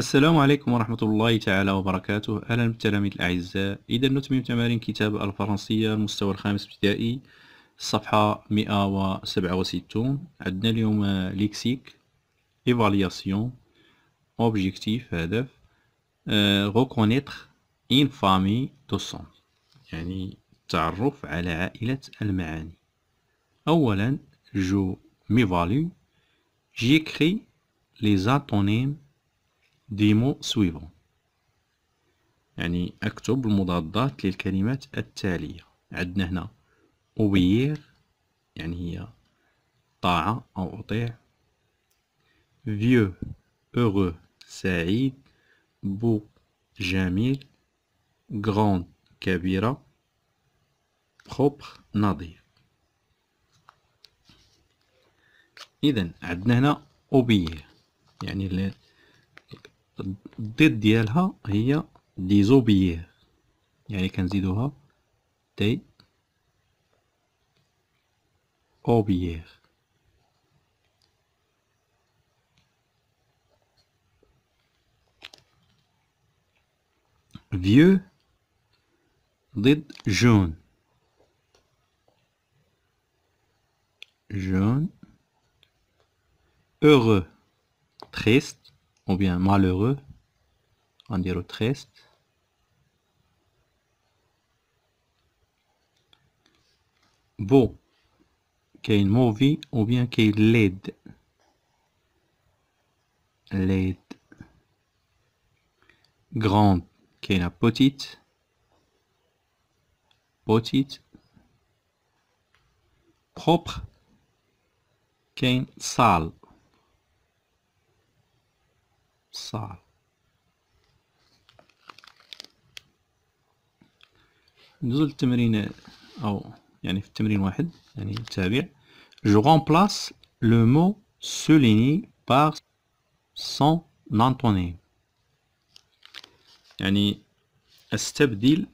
السلام عليكم ورحمة الله تعالى وبركاته أهلا بالتلاميذ الأعزاء إذا نتمم تمارين كتاب الفرنسية المستوى الخامس ابتدائي الصفحة 167 عندنا اليوم ليكسيك إيفالياسيون أوبجيكتيف هدف غوكونيتخ إن فامي دو سون يعني التعرف على عائلة المعاني أولا جو ميفالي جيكري لي زاتونيم ديمو سويفون يعني اكتب المضادات للكلمات التالية عندنا هنا اوبيير يعني هي طاعة او اطيع فيو اوغو سعيد بو جميل grande كبيرة بخوبخ نظيف اذا عندنا هنا اوبيير يعني Dit Dialla, il y a des objets. Il y a un zéro, un, deux, trois, quatre, cinq, Vieux, dix, jeune, jeune, heureux, triste ou bien malheureux, on dirait triste. Beau, qui est vie ou bien qui l'aide l'aide Grande, qui est la petite. Petite. Propre, qui sale. صعب ندوزو للتمرين او يعني في التمرين واحد يعني التابع جو remplace لو مو سوليني باغ سون انطوني يعني استبدل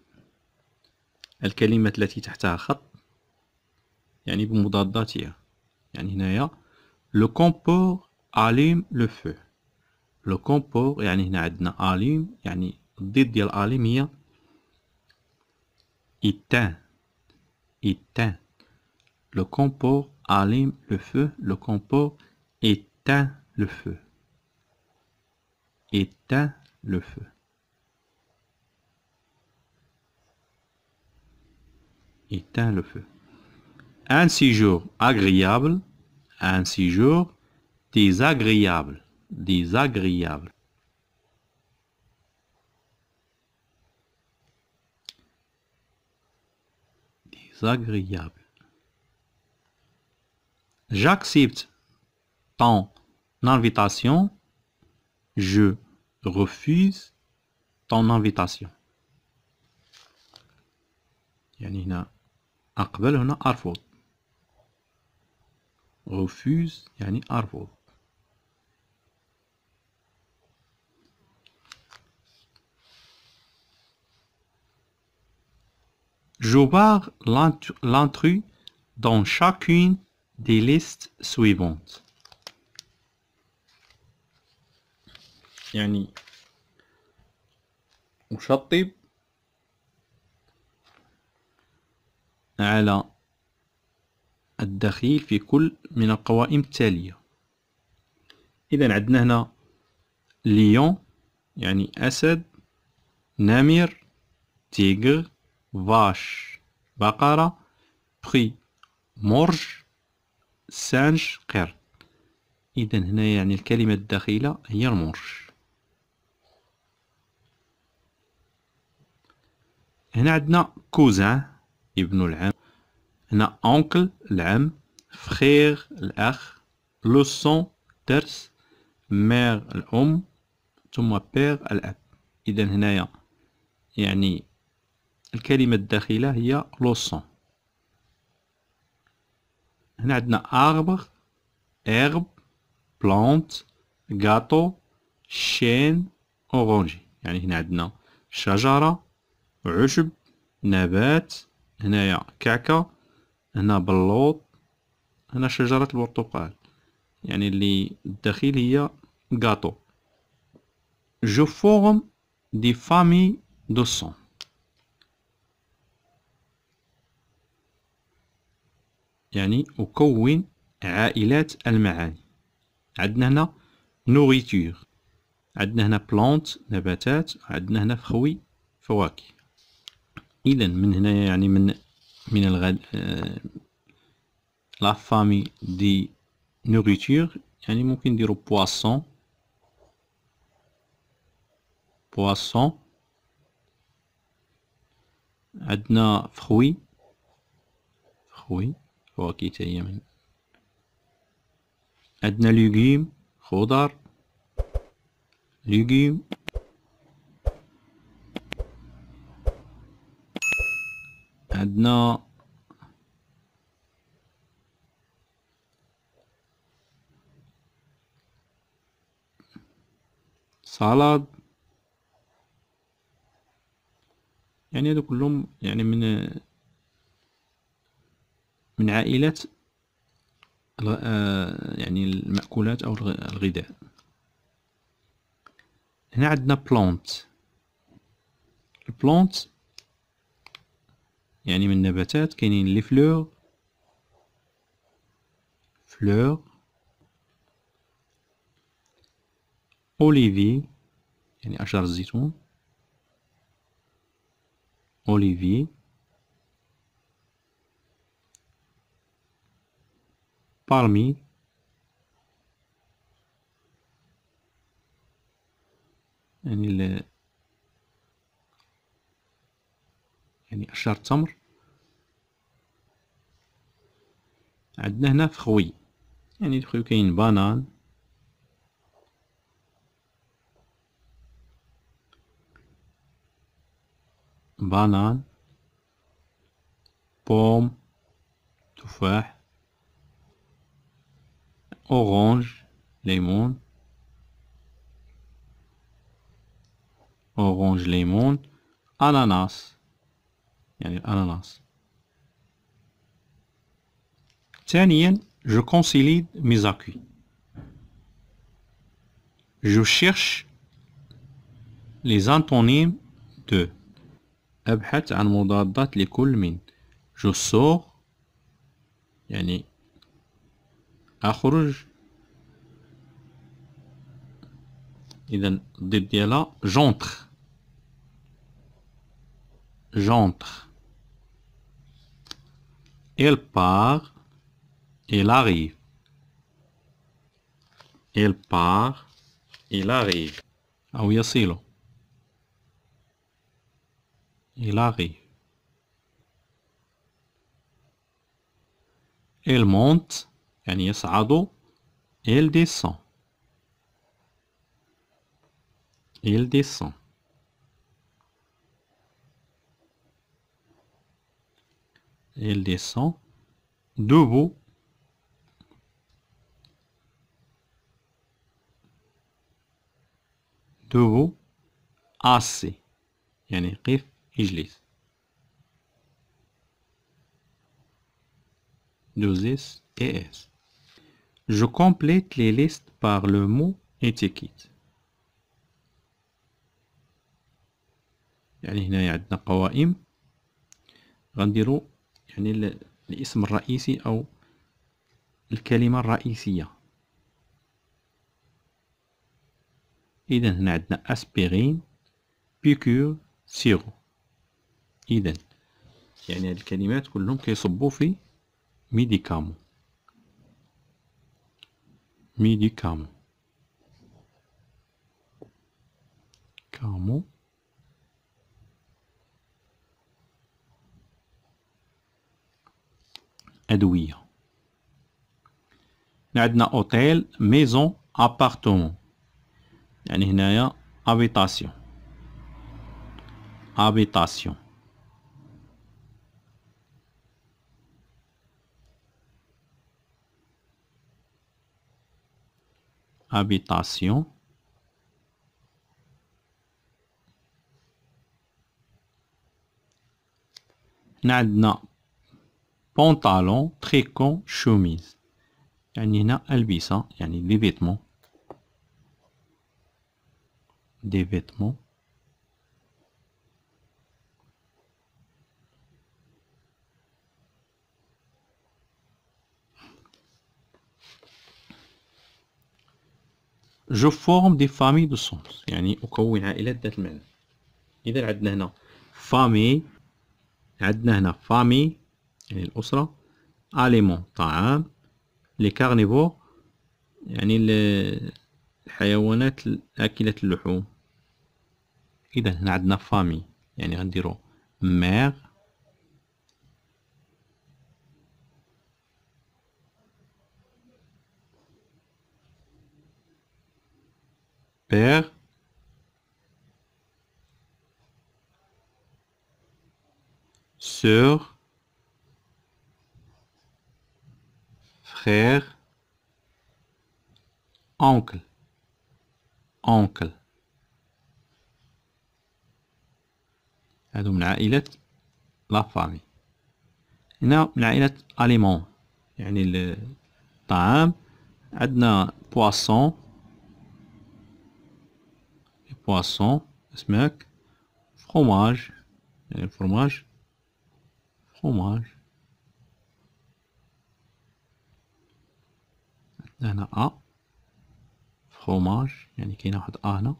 الكلمة التي تحتها خط يعني بمضاداتها يعني هنايا لو كومبور اليم لو فو Le comport, يعني هنا a اليم يعني الضد ديال اليم éteint éteint le comport allume le feu le comport éteint le feu éteint le feu éteint le feu un séjour agréable un séjour désagréable désagréable désagréable j'accepte ton invitation je refuse ton invitation يعني هنا أقبل هنا أرفض refuse يعني أرفض Jobard l'intrus dans chacune des listes suivantes. يعني أشطب على الدخيل في كل من القوائم التالية إذا عندنا هنا ليون يعني أسد نمر تيغر فاش بقرة بخي مرج سانج قرد إذن هنا يعني الكلمة الداخلة هي المرج هنا عندنا كوزان ابن العم هنا أونكل العم فخير الأخ لوسون درس مير الأم ثم بير الأب إذن هنايا يعني الكلمة الداخلة هي لوسون هنا عندنا أغبر أغب بلانت غاتو شين أورانجي يعني هنا عندنا شجرة عشب نبات هنايا كعكة هنا بلوط هنا شجرة البرتقال يعني اللي الداخل هي غاتو جو فورم دي فامي دو سون يعني أكون عائلات المعاني عندنا هنا نوريتور عندنا هنا بلانت نباتات عندنا هنا فخوي فواكه إذا من هنا يعني من من الغد آه لا فامي دي نوغيتور يعني ممكن نديرو بواسون بواسون عندنا فخوي فخوي فواكهتية من عندنا ليجيم خضر ليجيم عندنا سلطة يعني هادو كلهم يعني من من عائلة آه، يعني المأكولات أو الغذاء هنا عندنا بلونت البلونت يعني من النباتات كاينين لي فلور فلور اوليفي يعني اشجار الزيتون اوليفي parmi يعني ال يعني أشجار التمر عندنا هنا فخوي يعني فخوي كاين بانان بانان بوم تفاح orange, lemon, orange, lemon, ananas, ananas. ananas. je concilie mes acquis je cherche les antonymes de Abhat je sors أخرج إذا ضد là. J'entre. J'entre. elle part elle arrive elle part il arrive Ah oui, il arrive elle monte يعني يصعد il descend il descend il descend debout debout assez يعني يقف S et S. Je complète les listes par le mot étiquette. يعني هنا عندنا قوائم غنديرو يعني الاسم الرئيسي او الكلمة الرئيسية اذا هنا عندنا اسبيرين بيكور سيرو اذا يعني هاد الكلمات كلهم كيصبوا في ميديكامون midi kamu. Kamu. Edouir. Nadna hôtel, maison, appartement. Yani hinaya, habitation. Habitation. habitation Nadna. pantalon, tricot, chemise. Yannina albissa, ألبسة des vêtements. Des vêtements. جو فورم دي فامي دو سونس يعني أكون عائلات ذات المعنى إذا عندنا هنا فامي عندنا هنا فامي يعني الأسرة أليمون طعام لي كارنيفو يعني الحيوانات أكلة اللحوم إذا هنا عندنا فامي يعني غنديرو مير père sœur frère oncle oncle هادو من عائلة لا فامي هنا من عائلة أليمون يعني الطعام عندنا بواسون بواسون اسماك فخوماج يعني فروماج فخوماج عندنا هنا أ فخوماج يعني كاينة واحد أ هنا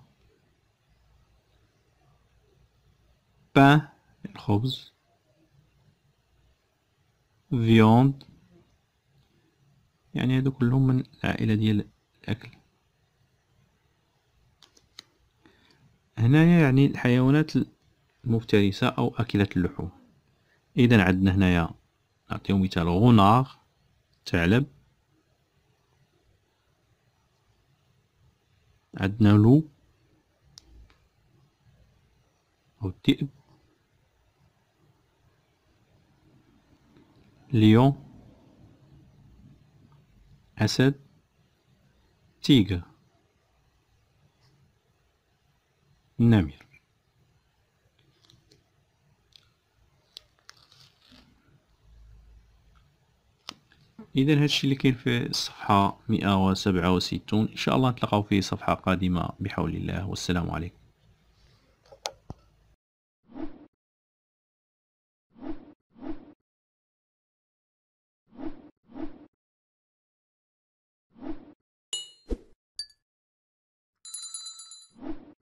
بان الخبز فيوند يعني هادو كلهم من العائلة ديال الأكل هنايا يعني الحيوانات المفترسة أو أكلة اللحوم إذا عندنا هنايا نعطيو مثال غوناغ ثعلب عندنا لو أو الذئب ليون أسد تيجر النمير اذا الشيء اللي كاين في الصفحه 167 ان شاء الله نتلاقاو في صفحه قادمه بحول الله والسلام عليكم